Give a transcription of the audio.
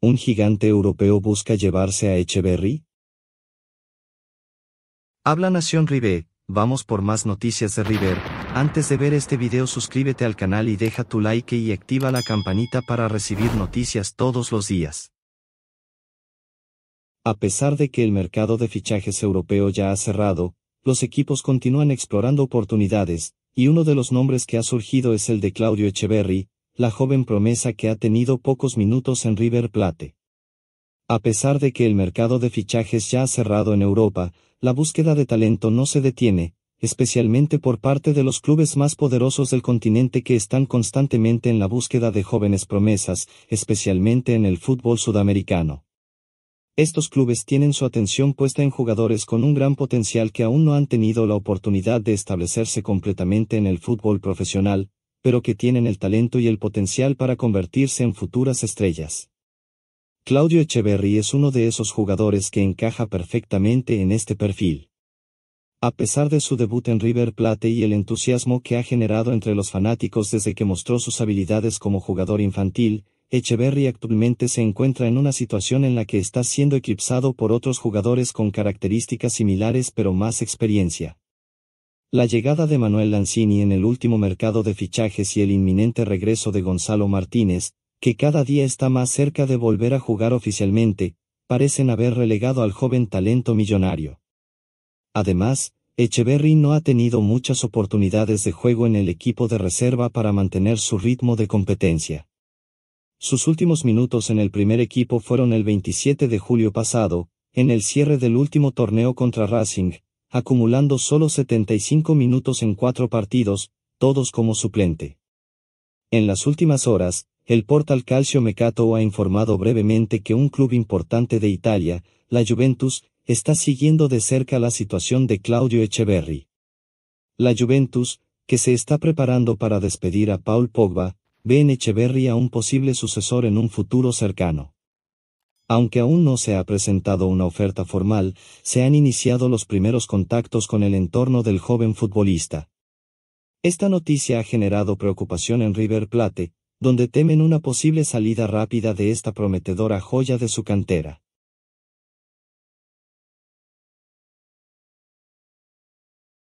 ¿Un gigante europeo busca llevarse a Echeverry? Habla Nación River, vamos por más noticias de River. Antes de ver este video suscríbete al canal y deja tu like y activa la campanita para recibir noticias todos los días. A pesar de que el mercado de fichajes europeo ya ha cerrado, los equipos continúan explorando oportunidades, y uno de los nombres que ha surgido es el de Claudio Echeverry, la joven promesa que ha tenido pocos minutos en River Plate. A pesar de que el mercado de fichajes ya ha cerrado en Europa, la búsqueda de talento no se detiene, especialmente por parte de los clubes más poderosos del continente que están constantemente en la búsqueda de jóvenes promesas, especialmente en el fútbol sudamericano. Estos clubes tienen su atención puesta en jugadores con un gran potencial que aún no han tenido la oportunidad de establecerse completamente en el fútbol profesional, pero que tienen el talento y el potencial para convertirse en futuras estrellas. Claudio Echeverry es uno de esos jugadores que encaja perfectamente en este perfil. A pesar de su debut en River Plate y el entusiasmo que ha generado entre los fanáticos desde que mostró sus habilidades como jugador infantil, Echeverry actualmente se encuentra en una situación en la que está siendo eclipsado por otros jugadores con características similares pero más experiencia. La llegada de Manuel Lanzini en el último mercado de fichajes y el inminente regreso de Gonzalo Martínez, que cada día está más cerca de volver a jugar oficialmente, parecen haber relegado al joven talento millonario. Además, Echeverry no ha tenido muchas oportunidades de juego en el equipo de reserva para mantener su ritmo de competencia. Sus últimos minutos en el primer equipo fueron el 27 de julio pasado, en el cierre del último torneo contra Racing, acumulando solo 75 minutos en cuatro partidos, todos como suplente. En las últimas horas, el portal Calcio Mecato ha informado brevemente que un club importante de Italia, la Juventus, está siguiendo de cerca la situación de Claudio Echeverri. La Juventus, que se está preparando para despedir a Paul Pogba, ve en Echeverri a un posible sucesor en un futuro cercano. Aunque aún no se ha presentado una oferta formal, se han iniciado los primeros contactos con el entorno del joven futbolista. Esta noticia ha generado preocupación en River Plate, donde temen una posible salida rápida de esta prometedora joya de su cantera.